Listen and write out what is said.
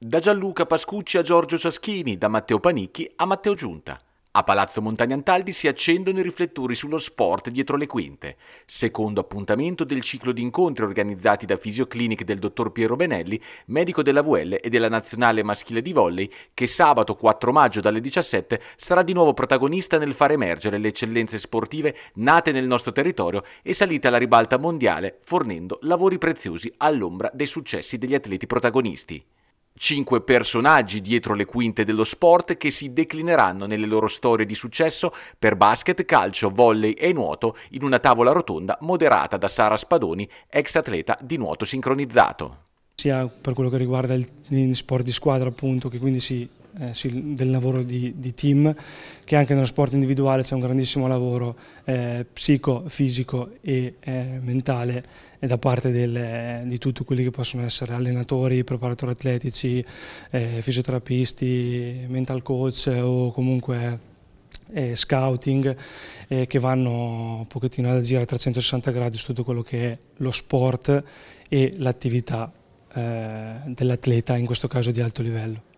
Da Gianluca Pascucci a Giorgio Ciaschini, da Matteo Panicchi a Matteo Giunta. A Palazzo Montagnantaldi si accendono i riflettori sullo sport dietro le quinte, secondo appuntamento del ciclo di incontri organizzati da Fisioclinic del dottor Piero Benelli, medico della VL e della nazionale maschile di volley, che sabato 4 maggio dalle 17 sarà di nuovo protagonista nel far emergere le eccellenze sportive nate nel nostro territorio e salite alla ribalta mondiale, fornendo lavori preziosi all'ombra dei successi degli atleti protagonisti. Cinque personaggi dietro le quinte dello sport che si declineranno nelle loro storie di successo per basket, calcio, volley e nuoto in una tavola rotonda moderata da Sara Spadoni, ex atleta di nuoto sincronizzato. Sia per quello che riguarda gli sport di squadra appunto, che quindi si eh, sì, del lavoro di, di, team, che anche nello sport individuale c'è un grandissimo lavoro eh, psico, fisico e eh, mentale e eh, da parte del, eh, di tutti quelli che possono essere allenatori, preparatori atletici, eh, fisioterapisti, mental coach o comunque scouting eh, che vanno un pochettino ad agire a 360 gradi su tutto quello che è lo sport e l'attività dell'atleta, in questo caso di alto livello.